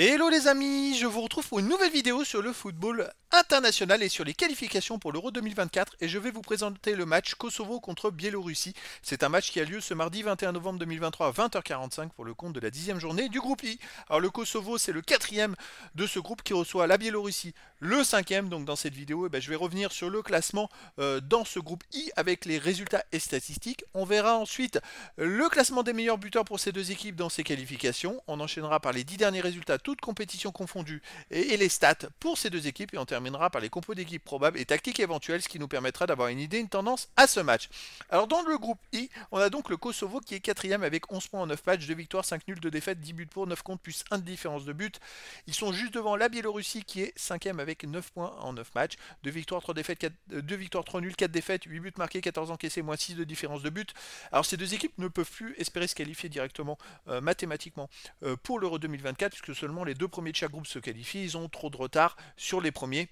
Hello les amis, je vous retrouve pour une nouvelle vidéo sur le football international et sur les qualifications pour l'Euro 2024 et je vais vous présenter le match Kosovo contre Biélorussie. C'est un match qui a lieu ce mardi 21 novembre 2023 à 20h45 pour le compte de la dixième journée du groupe I. Alors le Kosovo c'est le quatrième de ce groupe qui reçoit la Biélorussie le cinquième. Donc dans cette vidéo eh ben, je vais revenir sur le classement euh, dans ce groupe I avec les résultats et statistiques. On verra ensuite le classement des meilleurs buteurs pour ces deux équipes dans ces qualifications. On enchaînera par les dix derniers résultats toutes compétitions confondues, et, les stats pour ces deux équipes, et on terminera par les compos d'équipes probables et tactiques éventuelles, ce qui nous permettra d'avoir une idée, une tendance à ce match. Alors dans le groupe I, on a donc le Kosovo qui est quatrième avec 11 points en 9 matchs, 2 victoires, 5 nuls, 2 défaites, 10 buts pour, 9 comptes, plus 1 de différence de but. Ils sont juste devant la Biélorussie qui est cinquième avec 9 points en 9 matchs, 2 victoires, 3 défaites, 4, 2 euh, victoires, 3 nuls, 4 défaites, 8 buts marqués, 14 encaissés, moins 6 de différence de but. Alors ces deux équipes ne peuvent plus espérer se qualifier directement euh, mathématiquement euh, pour l'Euro 2024 puisque selon les deux premiers de chaque groupe se qualifient, ils ont trop de retard sur les premiers.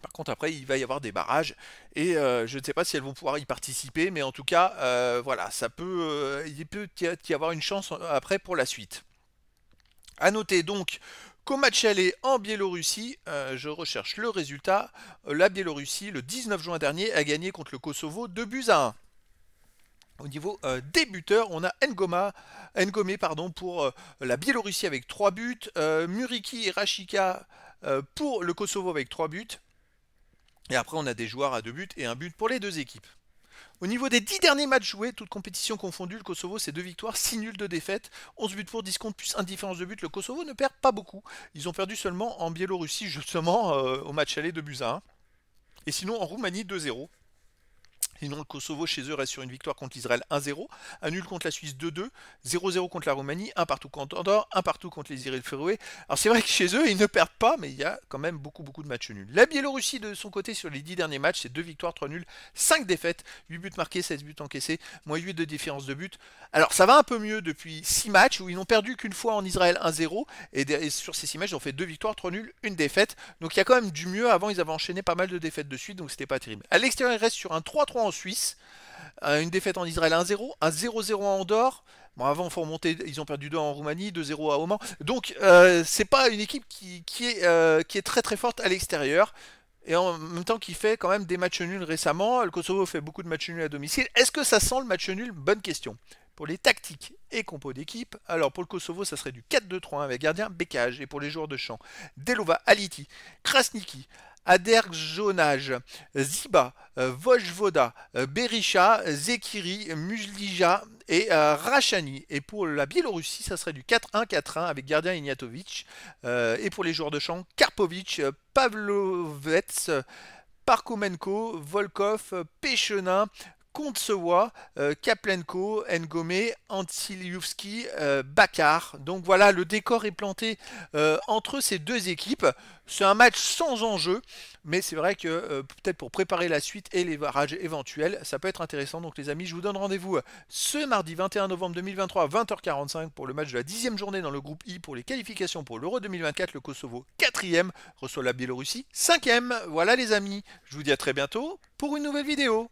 Par contre, après, il va y avoir des barrages et euh, je ne sais pas si elles vont pouvoir y participer, mais en tout cas, euh, voilà, ça peut, euh, il peut y avoir une chance après pour la suite. À noter donc qu'au match aller en Biélorussie, je recherche le résultat. La Biélorussie, le 19 juin dernier, a gagné contre le Kosovo 2 buts à 1. Au niveau euh, des buteurs, on a N'Gome Ngomé pardon, pour euh, la Biélorussie avec 3 buts, euh, Muriki et Rachika pour le Kosovo avec 3 buts. Et après, on a des joueurs à 2 buts et un but pour les deux équipes. Au niveau des 10 derniers matchs joués, toutes compétitions confondues, le Kosovo c'est 2 victoires, 6 nuls, de défaites, 11 buts pour, 10 comptes plus indifférence de but. Le Kosovo ne perd pas beaucoup. Ils ont perdu seulement en Biélorussie, justement, au match aller de Buza 1. Et sinon en Roumanie 2-0. Sinon, le Kosovo chez eux reste sur une victoire contre l'Israël 1-0, un nul contre la Suisse 2-2, 0-0 contre la Roumanie, un partout contre Andorre, un partout contre les Îles Féroé. Alors c'est vrai que chez eux, ils ne perdent pas, mais il y a quand même beaucoup beaucoup de matchs nuls. La Biélorussie de son côté sur les 10 derniers matchs, c'est 2 victoires, 3 nuls, 5 défaites, 8 buts marqués, 16 buts encaissés, moins 8 de différence de but. Alors ça va un peu mieux depuis 6 matchs où ils n'ont perdu qu'une fois en Israël 1-0, et, sur ces 6 matchs, ils ont fait 2 victoires, 3 nuls, 1 défaite. Donc il y a quand même du mieux. Avant, ils avaient enchaîné pas mal de défaites de suite, donc c'était pas terrible. À l'extérieur, ils restent sur un 3-3 en Suisse, euh, une défaite en Israël 1-0, un 0-0 en Andorre. avant, faut ils ont perdu 2 en Roumanie, 2-0 à Oman. Donc, euh, c'est pas une équipe euh, qui, est, très très forte à l'extérieur. Et en même temps, qui fait quand même des matchs nuls récemment. Le Kosovo fait beaucoup de matchs nuls à domicile. Est-ce que ça sent le match nul Bonne question. Pour les tactiques et compos d'équipe, alors pour le Kosovo, ça serait du 4-2-3 avec gardien Bekage. Et pour les joueurs de champ, Delova, Aliti, Krasniki, Aderjonage, Ziba, euh, Vojvoda, euh, Berisha, Zekiri, Mujlija et euh, Rachani. Et pour la Biélorussie, ça serait du 4-1-4-1 avec gardien Ignatovic. et pour les joueurs de champ, Karpovic, Pavlovets, Parkomenko, Volkov, Pechenin se voit, euh, Kaplenko, N'Gome, Antilievski, euh, Bakar. Donc voilà, le décor est planté euh, entre ces deux équipes. C'est un match sans enjeu, mais c'est vrai que peut-être pour préparer la suite et les barrages éventuels, ça peut être intéressant. Donc les amis, je vous donne rendez-vous ce mardi 21 novembre 2023 à 20h45 pour le match de la dixième journée dans le groupe I pour les qualifications pour l'Euro 2024. Le Kosovo, quatrième, reçoit la Biélorussie, cinquième. Voilà les amis, je vous dis à très bientôt pour une nouvelle vidéo.